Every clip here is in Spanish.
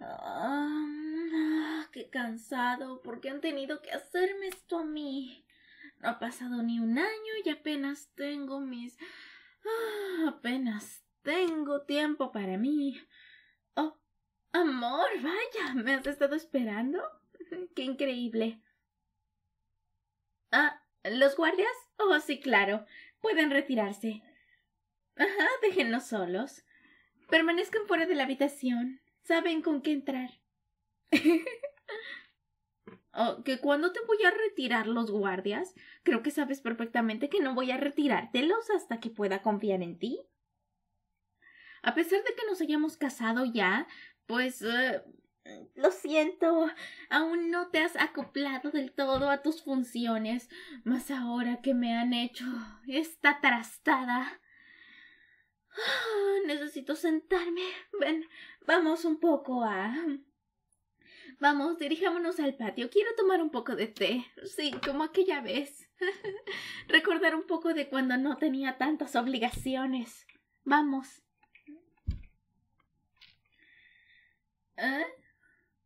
Ah, ¡Qué cansado! ¿Por qué han tenido que hacerme esto a mí? No ha pasado ni un año y apenas tengo mis... Ah, apenas tengo tiempo para mí. ¡Oh! Amor, vaya, ¿me has estado esperando? ¡Qué increíble! Ah, ¿los guardias? Oh, sí, claro. Pueden retirarse. Ajá, déjenlos solos. Permanezcan fuera de la habitación saben con qué entrar. oh, que cuando te voy a retirar los guardias, creo que sabes perfectamente que no voy a retirártelos hasta que pueda confiar en ti. A pesar de que nos hayamos casado ya, pues... Eh, lo siento, aún no te has acoplado del todo a tus funciones, mas ahora que me han hecho esta trastada, Ah, necesito sentarme. Ven, vamos un poco a. Vamos, dirijámonos al patio. Quiero tomar un poco de té. Sí, como aquella vez. Recordar un poco de cuando no tenía tantas obligaciones. Vamos. ¿Eh?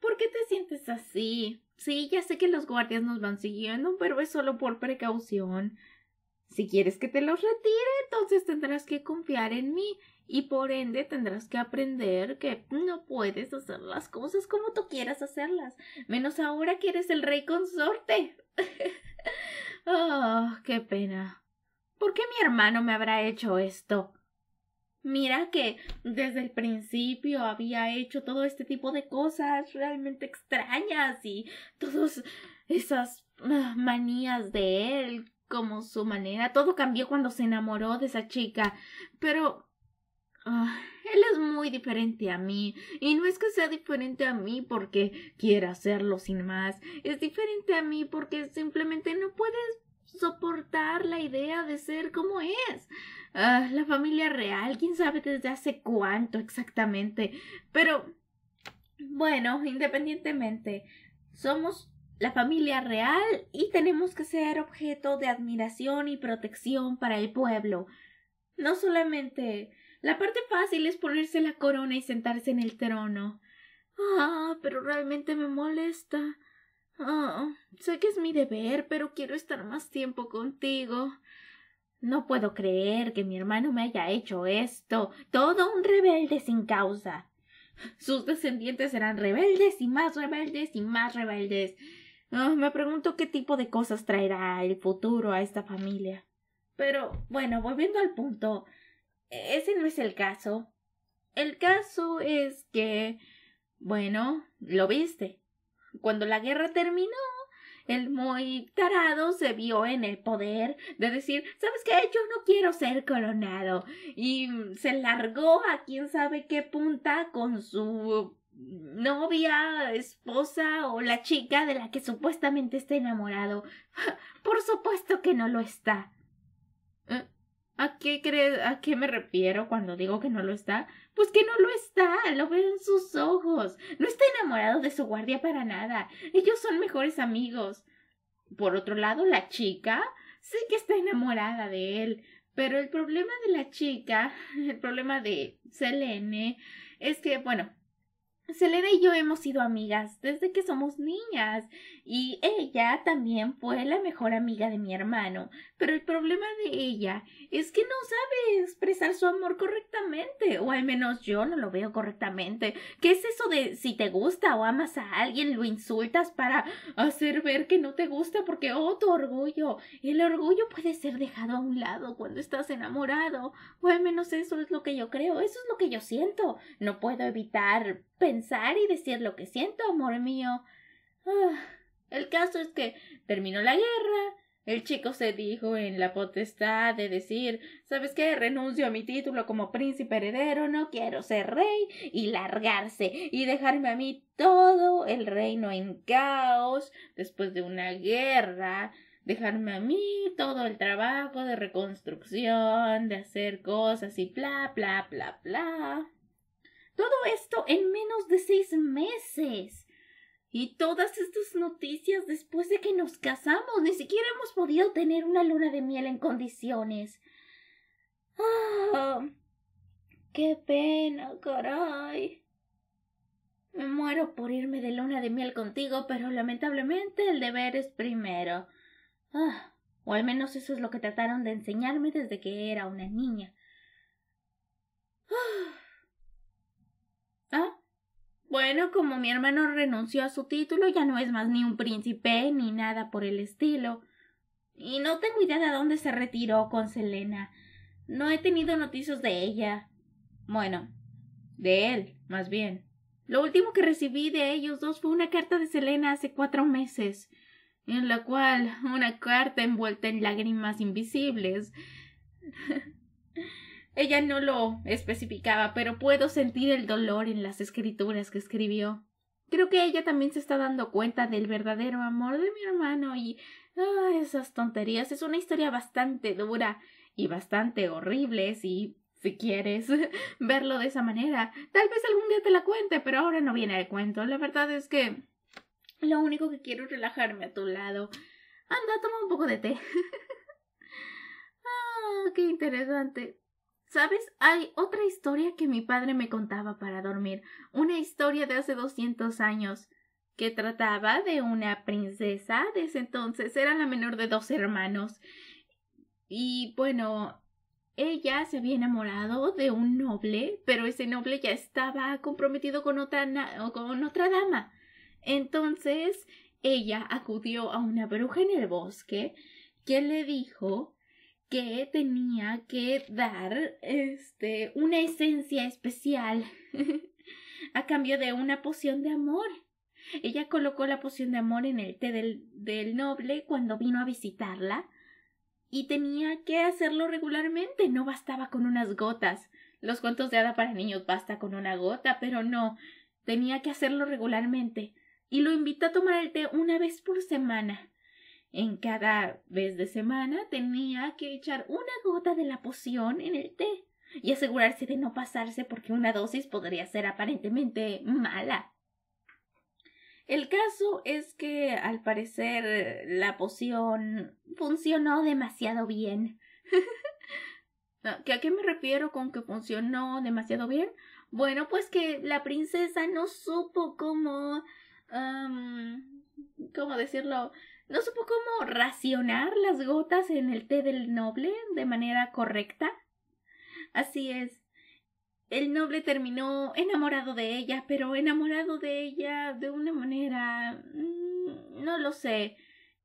¿Por qué te sientes así? Sí, ya sé que los guardias nos van siguiendo, pero es solo por precaución. Si quieres que te los retire, entonces tendrás que confiar en mí y por ende tendrás que aprender que no puedes hacer las cosas como tú quieras hacerlas, menos ahora que eres el rey consorte. oh, qué pena. ¿Por qué mi hermano me habrá hecho esto? Mira que desde el principio había hecho todo este tipo de cosas realmente extrañas y todas esas ah, manías de él como su manera. Todo cambió cuando se enamoró de esa chica. Pero... Ah, él es muy diferente a mí. Y no es que sea diferente a mí porque quiera hacerlo sin más. Es diferente a mí porque simplemente no puedes soportar la idea de ser como es. Ah, la familia real, quién sabe desde hace cuánto exactamente. Pero bueno, independientemente, somos la familia real y tenemos que ser objeto de admiración y protección para el pueblo. No solamente. La parte fácil es ponerse la corona y sentarse en el trono. Ah, pero realmente me molesta. Ah, sé que es mi deber, pero quiero estar más tiempo contigo. No puedo creer que mi hermano me haya hecho esto. Todo un rebelde sin causa. Sus descendientes serán rebeldes y más rebeldes y más rebeldes. Ah, me pregunto qué tipo de cosas traerá el futuro a esta familia. Pero bueno, volviendo al punto, e-, ese no es el caso. El caso es que, bueno, lo viste. Cuando la guerra terminó, el muy tarado se vio en el poder de decir, ¿sabes qué? Yo no quiero ser coronado. Y mm, se largó a quién sabe qué punta con su novia, esposa o la chica de la que supuestamente está enamorado. Por supuesto que no lo está. Eh, ¿A qué a qué me refiero cuando digo que no lo está? Pues que no lo está, lo veo en sus ojos. No está enamorado de su guardia para nada. Ellos son mejores amigos. Por otro lado, la chica sí que está enamorada de él. Pero el problema de la chica, el problema de Selene, es que, bueno, Selena y yo hemos sido amigas desde que somos niñas y ella también fue la mejor amiga de mi hermano, pero el problema de ella es que no sabe expresar su amor correctamente, o al menos yo no lo veo correctamente. ¿Qué es eso de si te gusta o amas a alguien, lo insultas para hacer ver que no te gusta porque, oh, tu orgullo? El orgullo puede ser dejado a un lado cuando estás enamorado, o al menos eso es lo que yo creo, eso es lo que yo siento. No puedo evitar pensar y decir lo que siento, amor mío. Ah. El caso es que terminó la guerra, el chico se dijo en la potestad de decir ¿Sabes qué? Renuncio a mi título como príncipe heredero, no quiero ser rey y largarse y dejarme a mí todo el reino en caos después de una guerra, dejarme a mí todo el trabajo de reconstrucción, de hacer cosas y bla, bla, bla, bla. Todo esto en menos de seis meses. Y todas estas noticias después de que nos casamos, ni siquiera hemos podido tener una luna de miel en condiciones. ¡Ah! ¡Qué pena, caray! Me muero por irme de luna de miel contigo, pero lamentablemente el deber es primero. Ah, o al menos eso es lo que trataron de enseñarme desde que era una niña. Ah, bueno, como mi hermano renunció a su título, ya no es más ni un príncipe ni nada por el estilo. Y no tengo idea de dónde se retiró con Selena. No he tenido noticias de ella. Bueno, de él, más bien. Lo último que recibí de ellos dos fue una carta de Selena hace cuatro meses, en la cual una carta envuelta en lágrimas invisibles. Ella no lo especificaba, pero puedo sentir el dolor en las escrituras que escribió. Creo que ella también se está dando cuenta del verdadero amor de mi hermano y ah, esas tonterías. Es una historia bastante dura y bastante horrible si, si quieres verlo de esa manera. Tal vez algún día te la cuente, pero ahora no viene el cuento. La verdad es que lo único que quiero es relajarme a tu lado. Anda, toma un poco de té. Ah, qué interesante. ¿Sabes? Hay otra historia que mi padre me contaba para dormir, una historia de hace 200 años, que trataba de una princesa, desde entonces era la menor de dos hermanos. Y bueno, ella se había enamorado de un noble, pero ese noble ya estaba comprometido con otra, con otra dama. Entonces, ella acudió a una bruja en el bosque, que le dijo que tenía que dar este una esencia especial a cambio de una poción de amor. Ella colocó la poción de amor en el té del, del noble cuando vino a visitarla y tenía que hacerlo regularmente, no bastaba con unas gotas. Los cuentos de hada para niños basta con una gota, pero no, tenía que hacerlo regularmente y lo invitó a tomar el té una vez por semana en cada vez de semana tenía que echar una gota de la poción en el té y asegurarse de no pasarse porque una dosis podría ser aparentemente mala. El caso es que al parecer la poción funcionó demasiado bien. ¿A qué me refiero con que funcionó demasiado bien? Bueno, pues que la princesa no supo cómo... ¿Cómo decirlo? No supo cómo racionar las gotas en el té del noble de manera correcta. Así es. El noble terminó enamorado de ella, pero enamorado de ella de una manera. Mm, no lo sé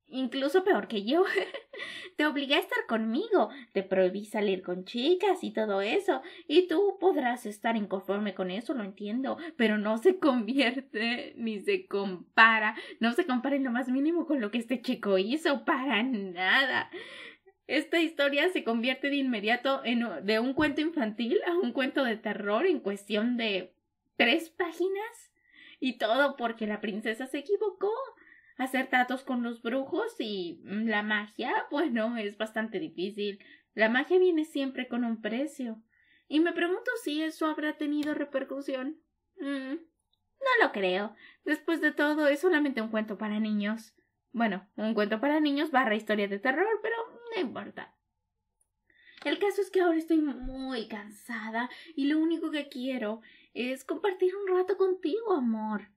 incluso peor que yo. te obligué a estar conmigo, te prohibí salir con chicas y todo eso, y tú podrás estar inconforme con eso, lo entiendo, pero no se convierte ni se compara, no se compara en lo más mínimo con lo que este chico hizo, para nada. Esta historia se convierte de inmediato en, de un cuento infantil a un cuento de terror en cuestión de tres páginas. Y todo porque la princesa se equivocó hacer tratos con los brujos y mm, la magia, bueno, es bastante difícil. La magia viene siempre con un precio. Y me pregunto si eso habrá tenido repercusión. Mm, no lo creo. Después de todo, es solamente un cuento para niños. Bueno, un cuento para niños barra historia de terror, pero no importa. El caso es que ahora estoy muy cansada y lo único que quiero es compartir un rato contigo, amor.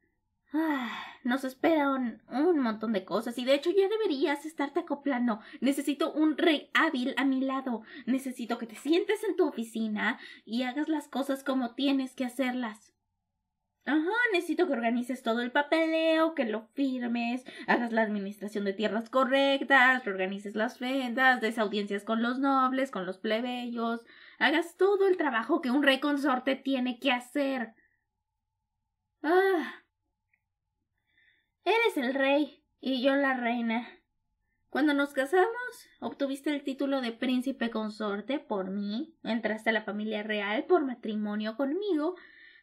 Ah, nos esperan un montón de cosas y de hecho ya deberías estarte acoplando. Necesito un rey hábil a mi lado. Necesito que te sientes en tu oficina y hagas las cosas como tienes que hacerlas. Ajá, necesito que organices todo el papeleo, que lo firmes, hagas la administración de tierras correctas, reorganices las vendas, des audiencias con los nobles, con los plebeyos, hagas todo el trabajo que un rey consorte tiene que hacer. Ah, Eres el rey y yo la reina. Cuando nos casamos, obtuviste el título de príncipe consorte por mí, entraste a la familia real por matrimonio conmigo,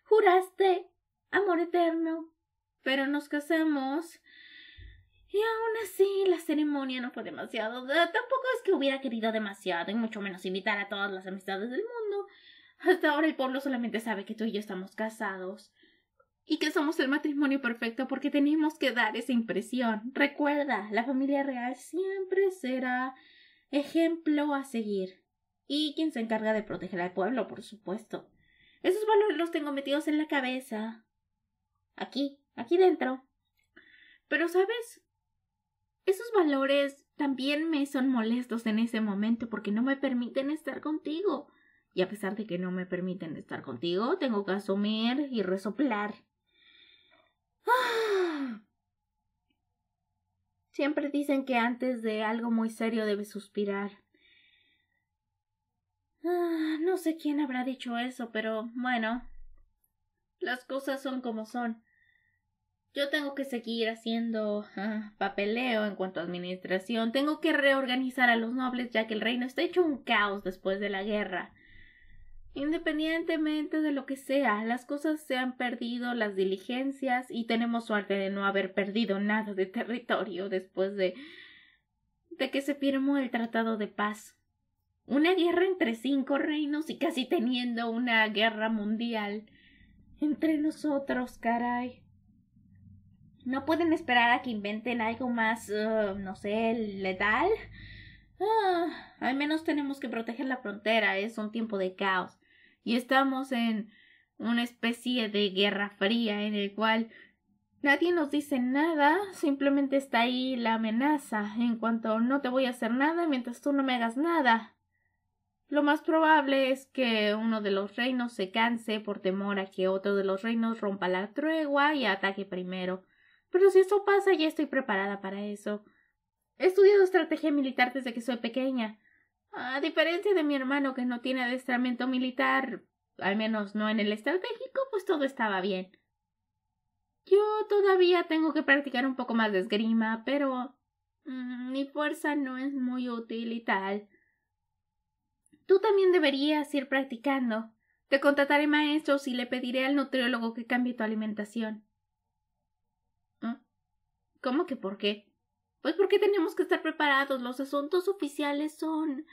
juraste amor eterno. Pero nos casamos y aún así la ceremonia no fue demasiado. Tampoco es que hubiera querido demasiado y mucho menos invitar a todas las amistades del mundo. Hasta ahora el pueblo solamente sabe que tú y yo estamos casados y que somos el matrimonio perfecto porque tenemos que dar esa impresión. Recuerda, la familia real siempre será ejemplo a seguir. Y quien se encarga de proteger al pueblo, por supuesto. Esos valores los tengo metidos en la cabeza. Aquí, aquí dentro. Pero, ¿sabes? Esos valores también me son molestos en ese momento porque no me permiten estar contigo. Y a pesar de que no me permiten estar contigo, tengo que asumir y resoplar Ah. Siempre dicen que antes de algo muy serio debe suspirar. Ah, no sé quién habrá dicho eso, pero bueno. Las cosas son como son. Yo tengo que seguir haciendo ah, papeleo en cuanto a administración. Tengo que reorganizar a los nobles ya que el reino está hecho un caos después de la guerra. Independientemente de lo que sea, las cosas se han perdido, las diligencias, y tenemos suerte de no haber perdido nada de territorio después de de que se firmó el Tratado de Paz. Una guerra entre cinco reinos y casi teniendo una guerra mundial entre nosotros, caray. No pueden esperar a que inventen algo más, uh, no sé, letal. Ah, al menos tenemos que proteger la frontera, es un tiempo de caos y estamos en una especie de guerra fría en el cual nadie nos dice nada, simplemente está ahí la amenaza en cuanto no te voy a hacer nada mientras tú no me hagas nada. Lo más probable es que uno de los reinos se canse por temor a que otro de los reinos rompa la tregua y ataque primero. Pero si eso pasa, ya estoy preparada para eso. He estudiado estrategia militar desde que soy pequeña. A diferencia de mi hermano que no tiene adiestramiento militar, al menos no en el estratégico, pues todo estaba bien. Yo todavía tengo que practicar un poco más de esgrima, pero mm, mi fuerza no es muy útil y tal. Tú también deberías ir practicando. Te contrataré maestros y le pediré al nutriólogo que cambie tu alimentación. ¿Ah? ¿Cómo que por qué? Pues porque tenemos que estar preparados. Los asuntos oficiales son.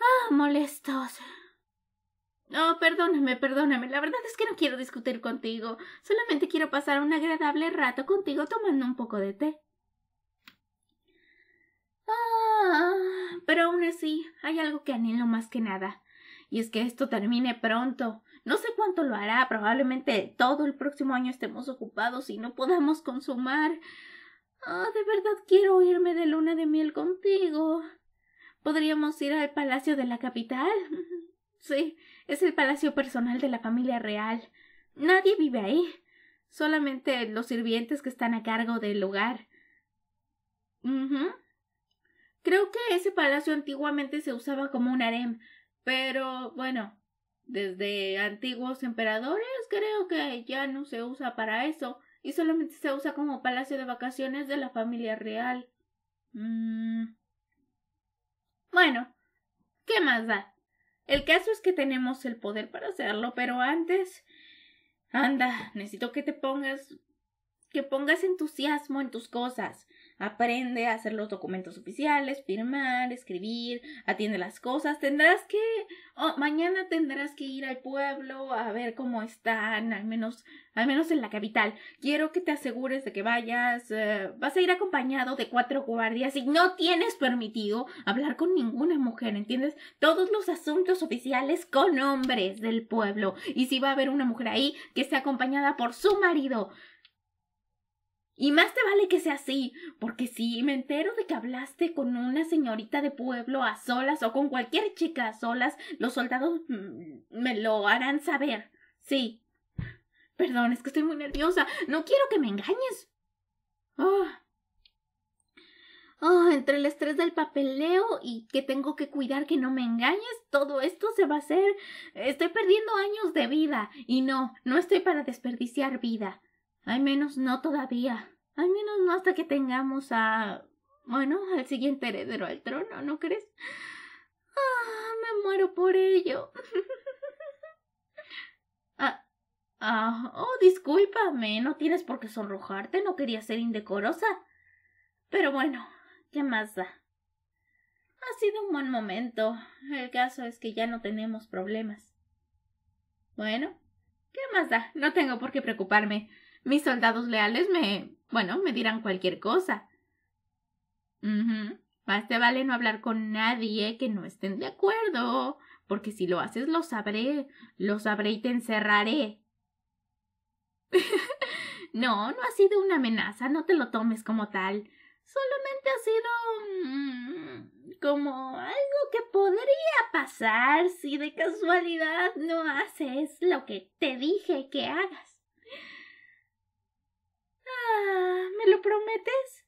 Ah, molestos. No, oh, perdóname, perdóname. La verdad es que no quiero discutir contigo. Solamente quiero pasar un agradable rato contigo tomando un poco de té. Ah, pero aún así, hay algo que anhelo más que nada. Y es que esto termine pronto. No sé cuánto lo hará. Probablemente todo el próximo año estemos ocupados y no podamos consumar. Ah, de verdad quiero irme de luna de miel contigo. Podríamos ir al palacio de la capital. Sí, es el palacio personal de la familia real. Nadie vive ahí. Solamente los sirvientes que están a cargo del lugar. Creo que ese palacio antiguamente se usaba como un harem, pero bueno, desde antiguos emperadores creo que ya no se usa para eso y solamente se usa como palacio de vacaciones de la familia real. Mm. Bueno, ¿qué más da? El caso es que tenemos el poder para hacerlo, pero antes... Anda, necesito que te pongas... que pongas entusiasmo en tus cosas aprende a hacer los documentos oficiales, firmar, escribir, atiende las cosas, tendrás que, oh, mañana tendrás que ir al pueblo a ver cómo están, al menos, al menos en la capital. Quiero que te asegures de que vayas, eh, vas a ir acompañado de cuatro guardias y no tienes permitido hablar con ninguna mujer, ¿entiendes? Todos los asuntos oficiales con hombres del pueblo. Y si va a haber una mujer ahí, que esté acompañada por su marido. Y más te vale que sea así, porque si me entero de que hablaste con una señorita de pueblo a solas o con cualquier chica a solas, los soldados mm, me lo harán saber. Sí. Perdón, es que estoy muy nerviosa. No quiero que me engañes. Oh. Oh, entre el estrés del papeleo y que tengo que cuidar que no me engañes, todo esto se va a hacer. Estoy perdiendo años de vida. Y no, no estoy para desperdiciar vida. Al menos no todavía. Al menos no hasta que tengamos a... Bueno, al siguiente heredero al trono, ¿no crees? Ah, me muero por ello. ah, ah, oh, discúlpame, no tienes por qué sonrojarte, no quería ser indecorosa. Pero bueno, ¿qué más da? Ha sido un buen momento. El caso es que ya no tenemos problemas. Bueno, ¿qué más da? No tengo por qué preocuparme. Mis soldados leales me, bueno, me dirán cualquier cosa. Más te vale no hablar con nadie que no estén de acuerdo, porque si lo haces lo sabré, lo sabré y te encerraré. no, no ha sido una amenaza, no te lo tomes como tal. Solamente ha sido como algo que podría pasar si de casualidad no haces lo que te dije que hagas. Ah, ¿me lo prometes?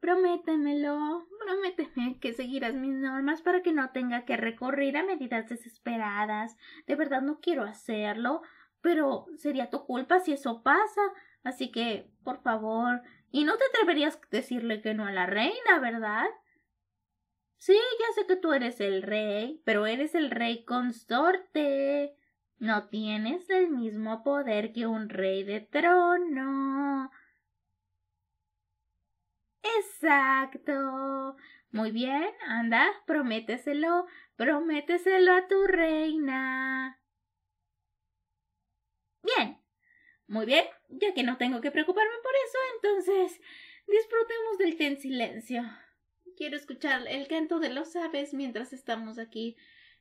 Prométemelo, prométeme que seguirás mis normas para que no tenga que recorrer a medidas desesperadas. De verdad no quiero hacerlo, pero sería tu culpa si eso pasa. Así que, por favor, y no te atreverías a decirle que no a la reina, ¿verdad? Sí, ya sé que tú eres el rey, pero eres el rey consorte. No tienes el mismo poder que un rey de trono. Exacto. Muy bien, anda, prométeselo, prométeselo a tu reina. Bien. Muy bien, ya que no tengo que preocuparme por eso, entonces disfrutemos del en silencio. Quiero escuchar el canto de los aves mientras estamos aquí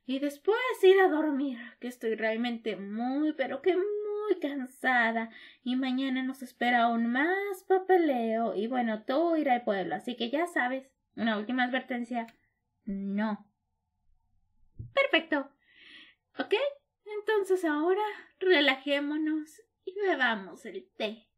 y después ir a dormir, que estoy realmente muy, pero que muy cansada y mañana nos espera aún más papeleo y bueno, todo irá al pueblo, así que ya sabes, una última advertencia, no. Perfecto. ¿Ok? Entonces ahora relajémonos y bebamos el té.